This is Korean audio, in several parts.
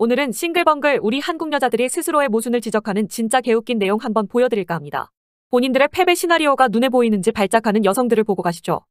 오늘은 싱글벙글 우리 한국 여자들이 스스로의 모순을 지적하는 진짜 개웃긴 내용 한번 보여드릴까 합니다. 본인들의 패배 시나리오가 눈에 보이는지 발작하는 여성들을 보고 가시죠.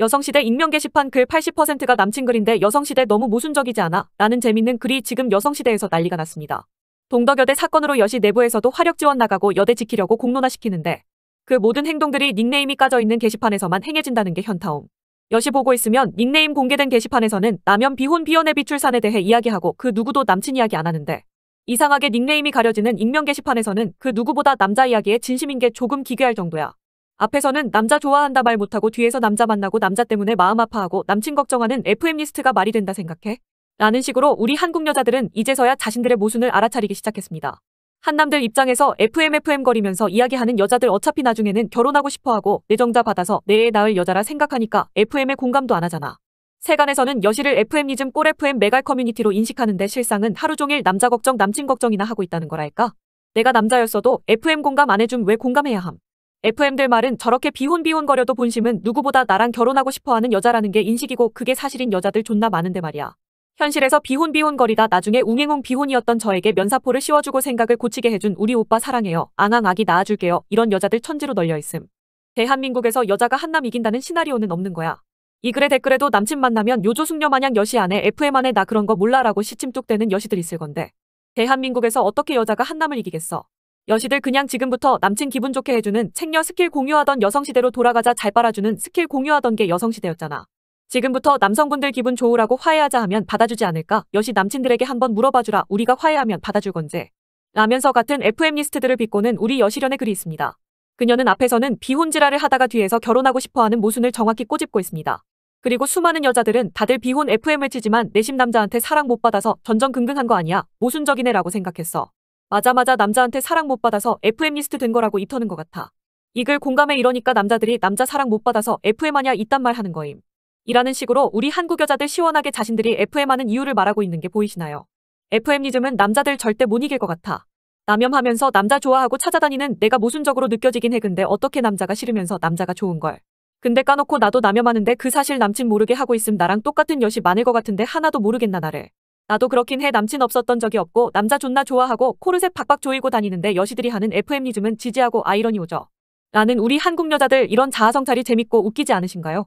여성시대 익명 게시판 글 80%가 남친 글인데 여성시대 너무 모순적이지 않아? 라는 재밌는 글이 지금 여성시대에서 난리가 났습니다. 동덕여대 사건으로 여시 내부에서도 화력 지원 나가고 여대 지키려고 공론화시키는데 그 모든 행동들이 닉네임이 까져 있는 게시판에서만 행해진다는 게 현타옴. 여시 보고 있으면 닉네임 공개된 게시판에서는 남연 비혼 비연의 비출산에 대해 이야기하고 그 누구도 남친 이야기 안 하는데 이상하게 닉네임이 가려지는 익명 게시판에서는 그 누구보다 남자 이야기에 진심인 게 조금 기괴할 정도야. 앞에서는 남자 좋아한다 말 못하고 뒤에서 남자 만나고 남자 때문에 마음 아파하고 남친 걱정하는 FM 리스트가 말이 된다 생각해? 라는 식으로 우리 한국 여자들은 이제서야 자신들의 모순을 알아차리기 시작했습니다. 한남들 입장에서 FMFM 거리면서 이야기하는 여자들 어차피 나중에는 결혼하고 싶어하고 내정자 받아서 내애 낳을 여자라 생각하니까 FM에 공감도 안 하잖아. 세간에서는 여실을 f m 니즘꼴 FM 메갈 커뮤니티로 인식하는데 실상은 하루 종일 남자 걱정 남친 걱정이나 하고 있다는 거랄까. 내가 남자였어도 FM 공감 안 해줌 왜 공감해야 함. FM들 말은 저렇게 비혼비혼거려도 본심은 누구보다 나랑 결혼하고 싶어하는 여자라는 게 인식이고 그게 사실인 여자들 존나 많은데 말이야. 현실에서 비혼비혼거리다 나중에 웅행웅 비혼이었던 저에게 면사포를 씌워주고 생각을 고치게 해준 우리 오빠 사랑해요. 앙앙 아기 낳아줄게요. 이런 여자들 천지로 널려있음. 대한민국에서 여자가 한남 이긴다는 시나리오는 없는 거야. 이 글의 댓글에도 남친 만나면 요조숙녀 마냥 여시 안에 FM 안에 나 그런 거 몰라라고 시침뚝대는 여시들 있을 건데. 대한민국에서 어떻게 여자가 한남을 이기겠어. 여시들 그냥 지금부터 남친 기분 좋게 해주는 책녀 스킬 공유하던 여성시대로 돌아가자 잘 빨아주는 스킬 공유하던 게 여성시대였잖아. 지금부터 남성분들 기분 좋으라고 화해하자 하면 받아주지 않을까? 여시 남친들에게 한번 물어봐주라. 우리가 화해하면 받아줄 건지 라면서 같은 FM 리스트들을 비꼬는 우리 여시련의 글이 있습니다. 그녀는 앞에서는 비혼지라을 하다가 뒤에서 결혼하고 싶어하는 모순을 정확히 꼬집고 있습니다. 그리고 수많은 여자들은 다들 비혼 FM을 치지만 내심 남자한테 사랑 못 받아서 전전긍긍한 거 아니야. 모순적이네 라고 생각했어. 맞아 맞아 남자한테 사랑 못 받아서 FM 리스트 된 거라고 입터는것 같아. 이 글 공감해 이러니까 남자들이 남자 사랑 못 받아서 FM 아냐 이딴 말 하는 거임. 이라는 식으로 우리 한국 여자들 시원하게 자신들이 FM하는 이유를 말하고 있는 게 보이시나요? f m 리즘은 남자들 절대 못 이길 것 같아. 남염하면서 남자 좋아하고 찾아다니는 내가 모순적으로 느껴지긴 해 근데 어떻게 남자가 싫으면서 남자가 좋은 걸. 근데 까놓고 나도 남염하는데 그 사실 남친 모르게 하고 있음 나랑 똑같은 여시 많을 것 같은데 하나도 모르겠나 나를. 나도 그렇긴 해 남친 없었던 적이 없고 남자 존나 좋아하고 코르셋 박박 조이고 다니는데 여시들이 하는 f m 리즘은 지지하고 아이러니 오죠. 라는 우리 한국 여자들 이런 자아성찰이 재밌고 웃기지 않으신가요?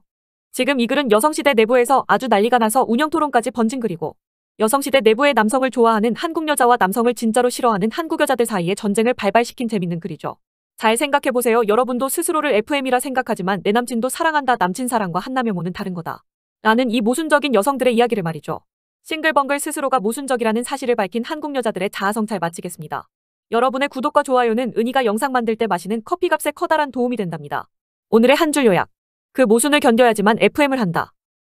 지금 이 글은 여성시대 내부에서 아주 난리가 나서 운영토론까지 번진 글이고 여성시대 내부의 남성을 좋아하는 한국 여자와 남성을 진짜로 싫어하는 한국 여자들 사이의 전쟁을 발발시킨 재밌는 글이죠. 잘 생각해보세요. 여러분도 스스로를 FM이라 생각하지만 내 남친도 사랑한다 남친 사랑과 한남여모는 다른 거다. 라는 이 모순적인 여성들의 이야기를 말이죠. 싱글벙글 스스로가 모순적이라는 사실을 밝힌 한국 여자들의 자아성 찰 마치겠습니다. 여러분의 구독과 좋아요는 은희가 영상 만들 때 마시는 커피값에 커다란 도움이 된답니다. 오늘의 한 줄 요약 그 모순을 견뎌야지만 FM을 한다.